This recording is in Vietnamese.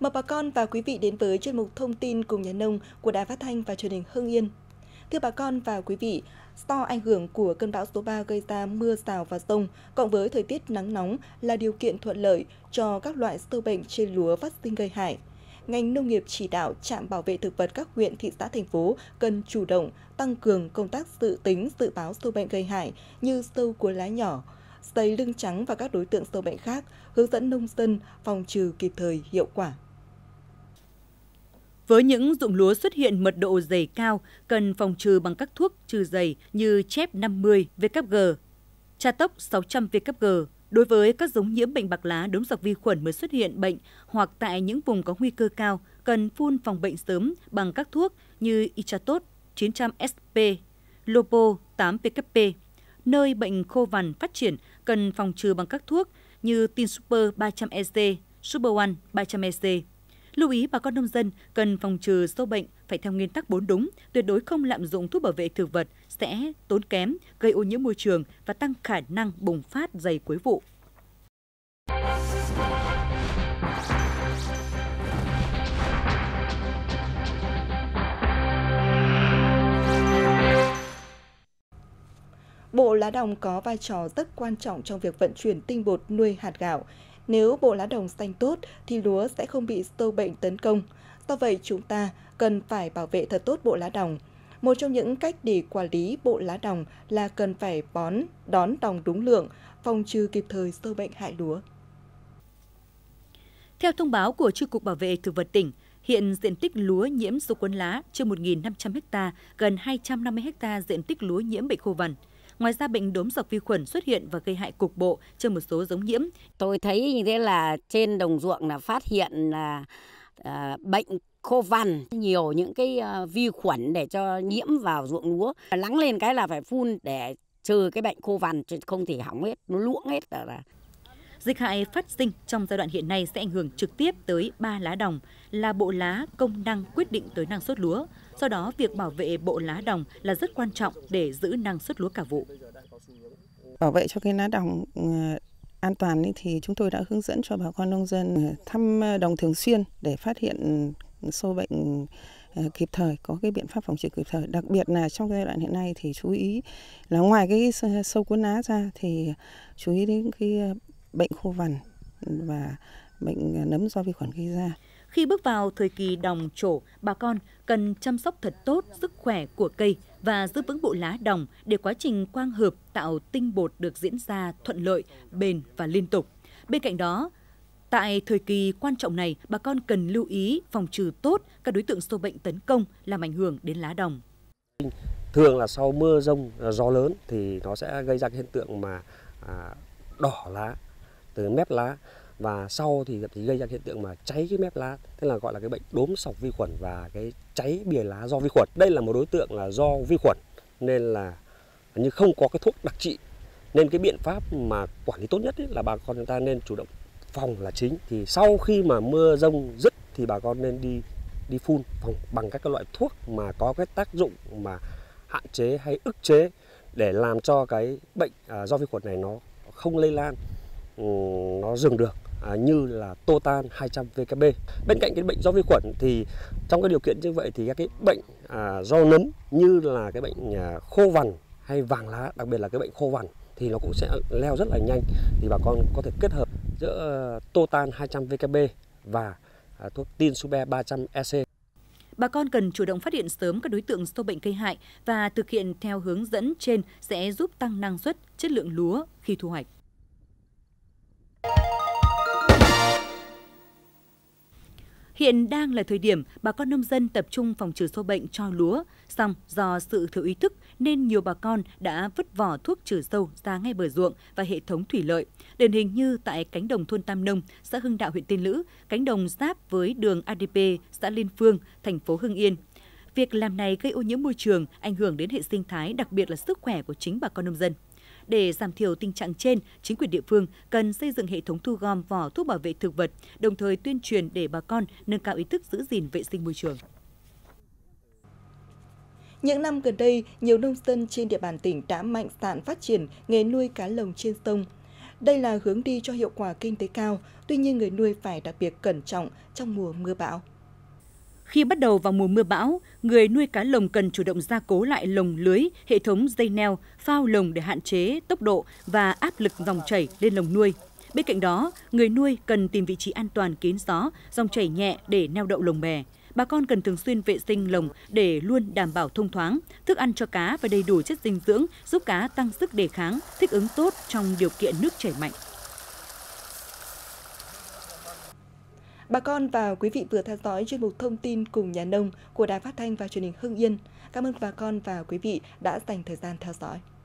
Mời bà con và quý vị đến với chuyên mục thông tin cùng nhà nông của Đài Phát Thanh và truyền hình Hưng Yên. Thưa bà con và quý vị, do ảnh hưởng của cơn bão số 3 gây ra mưa rào và rông, cộng với thời tiết nắng nóng là điều kiện thuận lợi cho các loại sâu bệnh trên lúa phát sinh gây hại. Ngành nông nghiệp chỉ đạo trạm bảo vệ thực vật các huyện, thị xã, thành phố cần chủ động tăng cường công tác dự tính dự báo sâu bệnh gây hại như sâu cuốn lá nhỏ, dày lưng trắng và các đối tượng sâu bệnh khác, hướng dẫn nông dân phòng trừ kịp thời hiệu quả. Với những dụng lúa xuất hiện mật độ dày cao, cần phòng trừ bằng các thuốc trừ dày như chép 50 VKG, tra tốc 600 VKG. Đối với các giống nhiễm bệnh bạc lá đốm giặc vi khuẩn mới xuất hiện bệnh hoặc tại những vùng có nguy cơ cao, cần phun phòng bệnh sớm bằng các thuốc như Ichatot 900 SP, Lopo 8 VKP. Nơi bệnh khô vằn phát triển cần phòng trừ bằng các thuốc như Tin Super 300 EC, Super One 300 EC. Lưu ý bà con nông dân cần phòng trừ sâu bệnh phải theo nguyên tắc bốn đúng, tuyệt đối không lạm dụng thuốc bảo vệ thực vật sẽ tốn kém, gây ô nhiễm môi trường và tăng khả năng bùng phát dày cuối vụ. Bộ lá đồng có vai trò rất quan trọng trong việc vận chuyển tinh bột nuôi hạt gạo, nếu bộ lá đồng xanh tốt thì lúa sẽ không bị sâu bệnh tấn công. Do vậy, chúng ta cần phải bảo vệ thật tốt bộ lá đồng. Một trong những cách để quản lý bộ lá đồng là cần phải bón, đón đồng đúng lượng, phòng trừ kịp thời sâu bệnh hại lúa. Theo thông báo của Tri Cục Bảo vệ Thực vật tỉnh, hiện diện tích lúa nhiễm sâu cuốn lá trên 1.500 ha, gần 250 ha diện tích lúa nhiễm bệnh khô vằn – Ngoài ra bệnh đốm dọc vi khuẩn xuất hiện và gây hại cục bộ trên một số giống nhiễm. Tôi thấy như thế là trên đồng ruộng là phát hiện là à, bệnh khô vằn nhiều những cái à, vi khuẩn để cho nhiễm vào ruộng lúa lắng lên cái là phải phun để trừ cái bệnh khô vằn không thì hỏng hết nó luỗng hết là Dịch hại phát sinh trong giai đoạn hiện nay sẽ ảnh hưởng trực tiếp tới ba lá đồng là bộ lá công năng quyết định tới năng suất lúa. Do đó, việc bảo vệ bộ lá đồng là rất quan trọng để giữ năng suất lúa cả vụ. Bảo vệ cho cái lá đồng ừ, an toàn thì chúng tôi đã hướng dẫn cho bà con nông dân ừ, thăm đồng thường xuyên để phát hiện sâu bệnh ừ, kịp thời có cái biện pháp phòng trừ kịp thời đặc biệt là trong giai đoạn hiện nay thì chú ý là ngoài cái sâu cuốn lá ra thì chú ý đến cái bệnh khô vằn và bệnh à, nấm do vi khuẩn gây ra. Khi bước vào thời kỳ đồng trổ, bà con cần chăm sóc thật tốt sức khỏe của cây và giữ vững bộ lá đồng để quá trình quang hợp tạo tinh bột được diễn ra thuận lợi, bền và liên tục. Bên cạnh đó, tại thời kỳ quan trọng này, bà con cần lưu ý phòng trừ tốt các đối tượng sâu bệnh tấn công làm ảnh hưởng đến lá đồng. Thường là sau mưa rông à, gió lớn thì nó sẽ gây ra hiện tượng mà à, đỏ lá từ mép lá và sau thì thậm gây ra hiện tượng mà cháy cái mép lá tức là gọi là cái bệnh đốm sọc vi khuẩn và cái cháy bìa lá do vi khuẩn đây là một đối tượng là do vi khuẩn nên là như không có cái thuốc đặc trị nên cái biện pháp mà quản lý tốt nhất là bà con chúng ta nên chủ động phòng là chính thì sau khi mà mưa rông dứt thì bà con nên đi đi phun phòng bằng các loại thuốc mà có cái tác dụng mà hạn chế hay ức chế để làm cho cái bệnh à, do vi khuẩn này nó không lây lan Ừ, nó dừng được à, như là totan 200 VKB. Bên cạnh cái bệnh do vi khuẩn thì trong cái điều kiện như vậy thì các cái bệnh à, do nấm như là cái bệnh à, khô vằn hay vàng lá, đặc biệt là cái bệnh khô vằn thì nó cũng sẽ leo rất là nhanh thì bà con có thể kết hợp giữa totan 200 VKB và à, thuốc tin super 300 EC. Bà con cần chủ động phát hiện sớm các đối tượng sâu bệnh gây hại và thực hiện theo hướng dẫn trên sẽ giúp tăng năng suất, chất lượng lúa khi thu hoạch. Hiện đang là thời điểm bà con nông dân tập trung phòng trừ sâu bệnh cho lúa, song do sự thiếu ý thức nên nhiều bà con đã vứt vỏ thuốc trừ sâu ra ngay bờ ruộng và hệ thống thủy lợi. Điển hình như tại cánh đồng thôn Tam Nông, xã Hưng Đạo huyện Tiên Lữ, cánh đồng giáp với đường ADP xã Liên Phương, thành phố Hưng Yên. Việc làm này gây ô nhiễm môi trường, ảnh hưởng đến hệ sinh thái, đặc biệt là sức khỏe của chính bà con nông dân. Để giảm thiểu tình trạng trên, chính quyền địa phương cần xây dựng hệ thống thu gom vỏ thuốc bảo vệ thực vật, đồng thời tuyên truyền để bà con nâng cao ý thức giữ gìn vệ sinh môi trường. Những năm gần đây, nhiều nông dân trên địa bàn tỉnh đã mạnh dạn phát triển nghề nuôi cá lồng trên sông. Đây là hướng đi cho hiệu quả kinh tế cao, tuy nhiên người nuôi phải đặc biệt cẩn trọng trong mùa mưa bão. Khi bắt đầu vào mùa mưa bão, người nuôi cá lồng cần chủ động gia cố lại lồng lưới, hệ thống dây neo, phao lồng để hạn chế tốc độ và áp lực dòng chảy lên lồng nuôi. Bên cạnh đó, người nuôi cần tìm vị trí an toàn kín gió, dòng chảy nhẹ để neo đậu lồng bè. Bà con cần thường xuyên vệ sinh lồng để luôn đảm bảo thông thoáng, thức ăn cho cá và đầy đủ chất dinh dưỡng giúp cá tăng sức đề kháng, thích ứng tốt trong điều kiện nước chảy mạnh. Bà con và quý vị vừa theo dõi chuyên mục thông tin cùng nhà nông của Đài Phát thanh và Truyền hình Hưng Yên. Cảm ơn bà con và quý vị đã dành thời gian theo dõi.